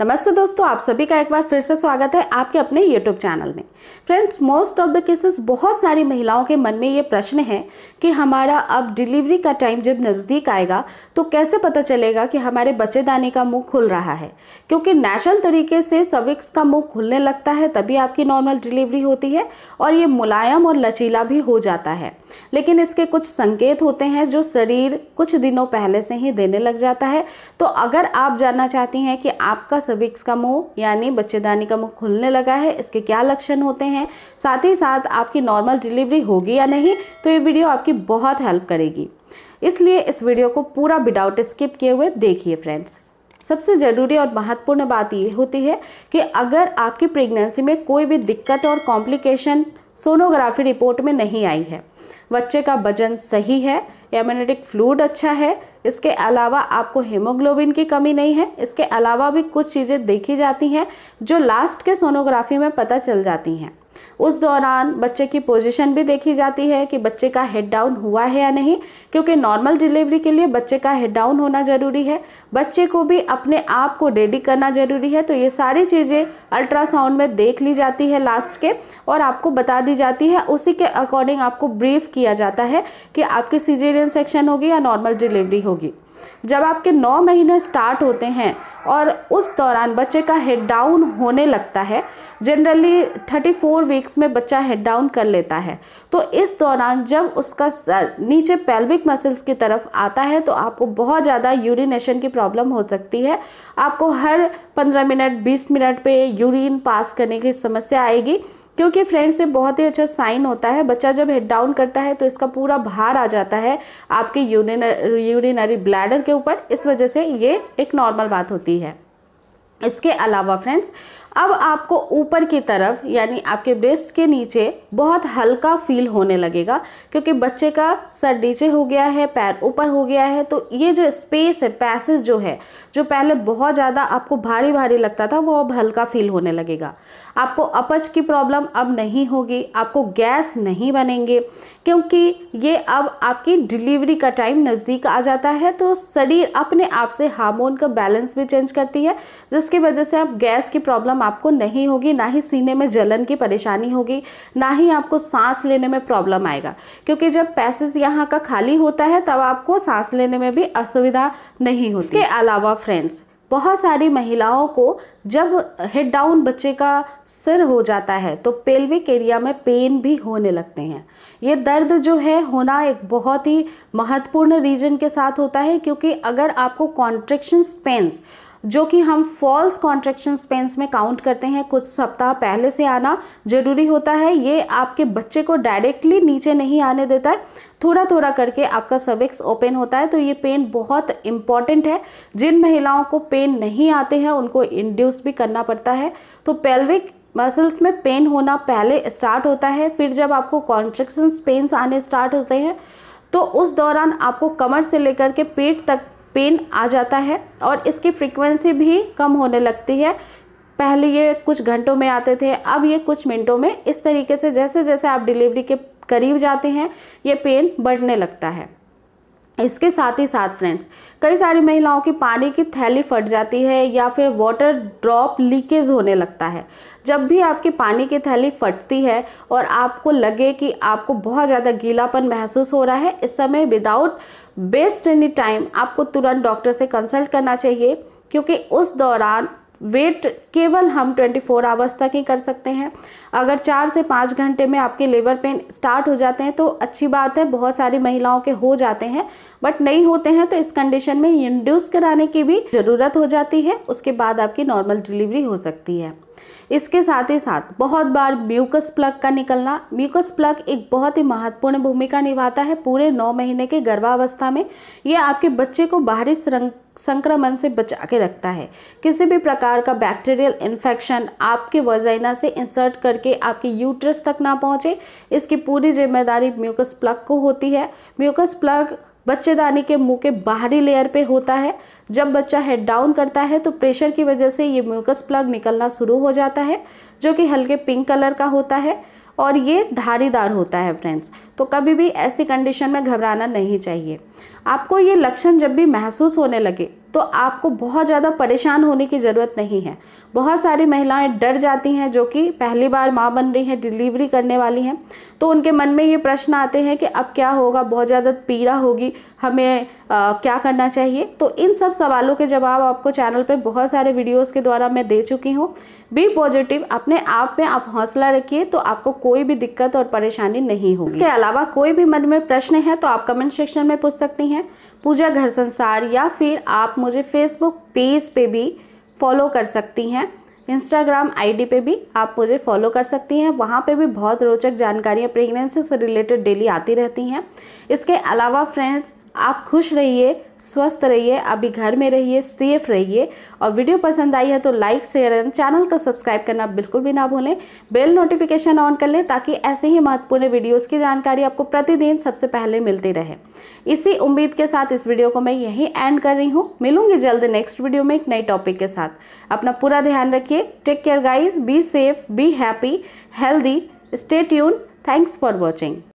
नमस्ते दोस्तों आप सभी का एक बार फिर से स्वागत है आपके अपने यूट्यूब चैनल में friends most of the cases बहुत सारी महिलाओं के मन में ये प्रश्न है कि हमारा अब डिलीवरी का टाइम जब नज़दीक आएगा तो कैसे पता चलेगा कि हमारे दाने का मुंह खुल रहा है क्योंकि नेचुरल तरीके से सविक्स का मुंह खुलने लगता है तभी आपकी नॉर्मल डिलीवरी होती है और ये मुलायम और लचीला भी हो जाता है लेकिन इसके कुछ संकेत होते हैं जो शरीर कुछ दिनों पहले से ही देने लग जाता है तो अगर आप जानना चाहती हैं कि आपका सबिक्स का मुँह यानी बच्चेदानी का मुँह खुलने लगा है इसके क्या लक्षण होते हैं साथ ही साथ आपकी नॉर्मल डिलीवरी होगी या नहीं तो ये वीडियो आपकी बहुत हेल्प करेगी इसलिए इस वीडियो को पूरा विदाउट स्किप किए हुए देखिए फ्रेंड्स सबसे ज़रूरी और महत्वपूर्ण बात ये होती है कि अगर आपकी प्रेगनेंसी में कोई भी दिक्कत और कॉम्प्लिकेशन सोनोग्राफी रिपोर्ट में नहीं आई है बच्चे का वजन सही है एमिनेटिक फ्लूड अच्छा है इसके अलावा आपको हीमोग्लोबिन की कमी नहीं है इसके अलावा भी कुछ चीज़ें देखी जाती हैं जो लास्ट के सोनोग्राफी में पता चल जाती हैं उस दौरान बच्चे की पोजीशन भी देखी जाती है कि बच्चे का हेड डाउन हुआ है या नहीं क्योंकि नॉर्मल डिलीवरी के लिए बच्चे का हेड डाउन होना ज़रूरी है बच्चे को भी अपने आप को रेडी करना ज़रूरी है तो ये सारी चीज़ें अल्ट्रासाउंड में देख ली जाती है लास्ट के और आपको बता दी जाती है उसी के अकॉर्डिंग आपको ब्रीफ किया जाता है कि आपकी सीजेरियन सेक्शन होगी या नॉर्मल डिलीवरी होगी जब आपके नौ महीने स्टार्ट होते हैं और उस दौरान बच्चे का हेड डाउन होने लगता है जनरली 34 वीक्स में बच्चा हेड डाउन कर लेता है तो इस दौरान जब उसका सर नीचे पेल्विक मसल्स की तरफ आता है तो आपको बहुत ज़्यादा यूरिनेशन की प्रॉब्लम हो सकती है आपको हर 15 मिनट 20 मिनट पे यूरिन पास करने की समस्या आएगी क्योंकि फ्रेंड्स ये बहुत ही अच्छा साइन होता है बच्चा जब हेड डाउन करता है तो इसका पूरा भार आ जाता है आपके यूरिनर यूरिनरी ब्लैडर के ऊपर इस वजह से ये एक नॉर्मल बात होती है इसके अलावा फ्रेंड्स अब आपको ऊपर की तरफ यानी आपके ब्रेस्ट के नीचे बहुत हल्का फील होने लगेगा क्योंकि बच्चे का सर नीचे हो गया है पैर ऊपर हो गया है तो ये जो स्पेस है पैसेज जो है जो पहले बहुत ज़्यादा आपको भारी भारी लगता था वो अब हल्का फील होने लगेगा आपको अपच की प्रॉब्लम अब नहीं होगी आपको गैस नहीं बनेंगे क्योंकि ये अब आपकी डिलीवरी का टाइम नज़दीक आ जाता है तो शरीर अपने आप से हार्मोन का बैलेंस भी चेंज करती है जिसकी वजह से आप गैस की प्रॉब्लम आपको नहीं होगी ना ही सीने में जलन की परेशानी होगी ना ही आपको सांस लेने में प्रॉब्लम आएगा क्योंकि जब पैसेज यहाँ का खाली होता है तब आपको सांस लेने में भी असुविधा नहीं होती इसके अलावा फ्रेंड्स बहुत सारी महिलाओं को जब हेड डाउन बच्चे का सिर हो जाता है तो पेल्विक एरिया में पेन भी होने लगते हैं ये दर्द जो है होना एक बहुत ही महत्वपूर्ण रीजन के साथ होता है क्योंकि अगर आपको कॉन्ट्रेक्शन पेन्स जो कि हम फॉल्स कॉन्ट्रेक्शन पेंस में काउंट करते हैं कुछ सप्ताह पहले से आना ज़रूरी होता है ये आपके बच्चे को डायरेक्टली नीचे नहीं आने देता है थोड़ा थोड़ा करके आपका सर्विक्स ओपन होता है तो ये पेन बहुत इंपॉर्टेंट है जिन महिलाओं को पेन नहीं आते हैं उनको इंड्यूस भी करना पड़ता है तो पेल्विक मसल्स में पेन होना पहले स्टार्ट होता है फिर जब आपको कॉन्ट्रेक्शन पेंस आने स्टार्ट होते हैं तो उस दौरान आपको कमर से लेकर के पेट तक पेन आ जाता है और इसकी फ्रीक्वेंसी भी कम होने लगती है पहले ये कुछ घंटों में आते थे अब ये कुछ मिनटों में इस तरीके से जैसे जैसे आप डिलीवरी के करीब जाते हैं ये पेन बढ़ने लगता है इसके साथ ही साथ फ्रेंड्स कई सारी महिलाओं की पानी की थैली फट जाती है या फिर वाटर ड्रॉप लीकेज होने लगता है जब भी आपकी पानी की थैली फटती है और आपको लगे कि आपको बहुत ज़्यादा गीलापन महसूस हो रहा है इस समय विदाउट बेस्ट एनी टाइम आपको तुरंत डॉक्टर से कंसल्ट करना चाहिए क्योंकि उस दौरान वेट केवल हम 24 फोर आवर्स तक ही कर सकते हैं अगर चार से पाँच घंटे में आपके लेबर पेन स्टार्ट हो जाते हैं तो अच्छी बात है बहुत सारी महिलाओं के हो जाते हैं बट नहीं होते हैं तो इस कंडीशन में इंड्यूस कराने की भी ज़रूरत हो जाती है उसके बाद आपकी नॉर्मल डिलीवरी हो सकती है इसके साथ ही साथ बहुत बार म्यूकस प्लग का निकलना म्यूकस प्लग एक बहुत ही महत्वपूर्ण भूमिका निभाता है पूरे नौ महीने के गर्भावस्था में यह आपके बच्चे को बाहरी संक्रमण से बचा के रखता है किसी भी प्रकार का बैक्टीरियल इन्फेक्शन आपके वजाइना से इंसर्ट करके आपके यूट्रस तक ना पहुँचे इसकी पूरी जिम्मेदारी म्यूकस प्लग को होती है म्यूकस प्लग बच्चेदानी के मुँह के बाहरी लेयर पर होता है जब बच्चा हेड डाउन करता है तो प्रेशर की वजह से ये म्यूकस प्लग निकलना शुरू हो जाता है जो कि हल्के पिंक कलर का होता है और ये धारीदार होता है फ्रेंड्स तो कभी भी ऐसी कंडीशन में घबराना नहीं चाहिए आपको ये लक्षण जब भी महसूस होने लगे तो आपको बहुत ज़्यादा परेशान होने की ज़रूरत नहीं है बहुत सारी महिलाएं डर जाती हैं जो कि पहली बार माँ बन रही हैं डिलीवरी करने वाली हैं तो उनके मन में ये प्रश्न आते हैं कि अब क्या होगा बहुत ज़्यादा पीड़ा होगी हमें आ, क्या करना चाहिए तो इन सब सवालों के जवाब आपको चैनल पर बहुत सारे वीडियोज़ के द्वारा मैं दे चुकी हूँ बी पॉजिटिव अपने आप में आप हौसला रखिए तो आपको कोई भी दिक्कत और परेशानी नहीं होगी इसके अलावा कोई भी मन में प्रश्न है तो आप कमेंट सेक्शन में पूछ सकती हैं पूजा घर संसार या फिर आप मुझे फेसबुक पेज पे भी फॉलो कर सकती हैं इंस्टाग्राम आईडी पे भी आप मुझे फॉलो कर सकती हैं वहाँ पे भी बहुत रोचक जानकारियाँ प्रेगनेंसी से रिलेटेड डेली आती रहती हैं इसके अलावा फ्रेंड्स आप खुश रहिए स्वस्थ रहिए अभी घर में रहिए सेफ रहिए और वीडियो पसंद आई है तो लाइक शेयर एंड चैनल को सब्सक्राइब करना बिल्कुल भी ना भूलें बेल नोटिफिकेशन ऑन कर लें ताकि ऐसे ही महत्वपूर्ण वीडियोस की जानकारी आपको प्रतिदिन सबसे पहले मिलती रहे इसी उम्मीद के साथ इस वीडियो को मैं यहीं एंड कर रही हूँ मिलूंगी जल्द नेक्स्ट वीडियो में एक नए टॉपिक के साथ अपना पूरा ध्यान रखिए take care guys be safe be happy healthy stay tuned thanks for watching